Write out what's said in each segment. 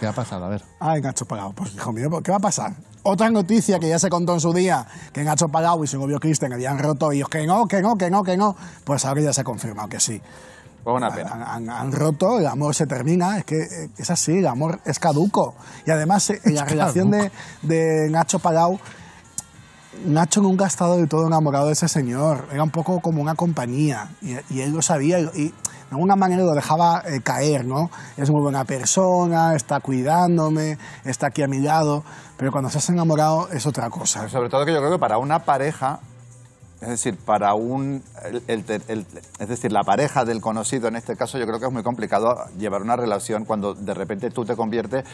¿Qué ha pasado? A ver. Ah, en Palau. Pues hijo mío, ¿qué va a pasar? Otra noticia que ya se contó en su día, que en Palau y su novio Kristen habían roto y que no, que no, que no, que no. Pues ahora ya se ha confirmado que sí. pena. Han, roto, el amor se termina, es que es así, el amor es caduco. Y además, eh, en la relación de, de Nacho Palau Nacho nunca ha estado del todo enamorado de ese señor, era un poco como una compañía y, él lo sabía y, de alguna manera lo dejaba eh, caer, ¿no? Es muy buena persona, está cuidándome, está aquí a mi lado, pero cuando estás enamorado es otra cosa. Sobre todo que yo creo que para una pareja es decir, para un, es decir, la pareja del conocido en este caso, yo creo que es muy complicado llevar una relación cuando de repente tú te conviertes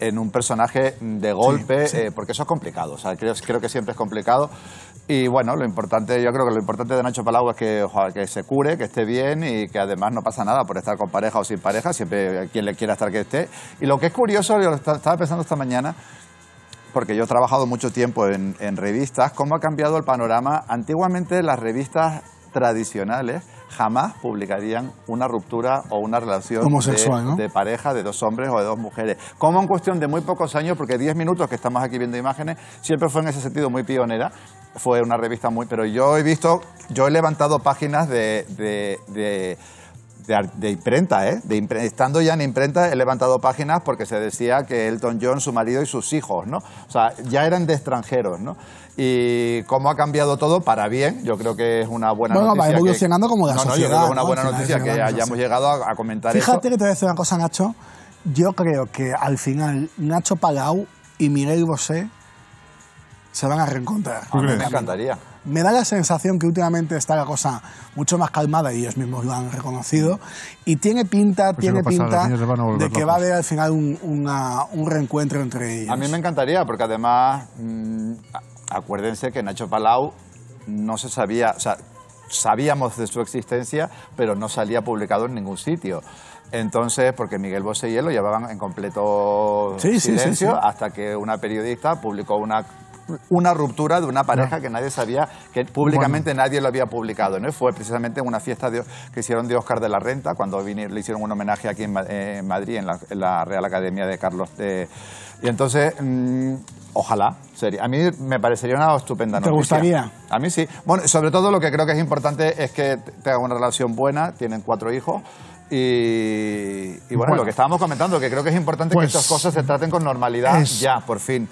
en un personaje de golpe, eh, porque eso es complicado. O sea, creo, que siempre es complicado. Y bueno, lo importante, yo creo que lo importante de Nacho Palau es que, que se cure, que esté bien y que además no pasa nada por estar con pareja o sin pareja, siempre quien le quiera estar que esté. Y lo que es curioso, yo lo estaba pensando esta mañana, porque yo he trabajado mucho tiempo en, revistas, cómo ha cambiado el panorama. Antiguamente las revistas tradicionales jamás publicarían una ruptura o una relación de, pareja de dos hombres o de dos mujeres. Como en cuestión de muy pocos años, porque 10 minutos que estamos aquí viendo imágenes, siempre fue en ese sentido muy pionera. Fue una revista muy... Pero yo he visto, yo he levantado páginas de de, imprenta, ¿eh? De estando ya en imprenta he levantado páginas porque se decía que Elton John, su marido y sus hijos, ¿no? O sea, ya eran de extranjeros, ¿no? y cómo ha cambiado todo para bien. Yo creo que es una buena noticia. Bueno, va evolucionando como de la no, No, yo creo que es una buena noticia que hayamos llegado a, comentar esto. Fíjate que te voy a decir una cosa, Nacho. Yo creo que al final Nacho Palau y Miguel Bosé se van a reencontrar. me encantaría. Me da la sensación que últimamente está la cosa mucho más calmada y ellos mismos lo han reconocido. Y tiene pinta, pues tiene pinta de que va a haber al final un, reencuentro entre ellos. A mí me encantaría, porque además, mm, acuérdense que Nacho Palau no se sabía, o sea, sabíamos de su existencia, pero no salía publicado en ningún sitio. Entonces, porque Miguel Bosé y él lo llevaban en completo silencio hasta que una periodista publicó una una ruptura de una pareja que nadie sabía, que públicamente nadie lo había publicado. ¿no? Fue precisamente una fiesta que hicieron de Oscar de la Renta, cuando le hicieron un homenaje aquí en, Madrid, en la, Real Academia de Carlos. de y entonces, mm, ojalá, sería. A mí me parecería una estupenda noticia. ¿Te gustaría? A mí sí. Bueno, sobre todo lo que creo que es importante es que tengan una relación buena, tienen cuatro hijos. Y, bueno, lo que estábamos comentando, que creo que es importante que pues estas cosas se traten con normalidad ya, por fin.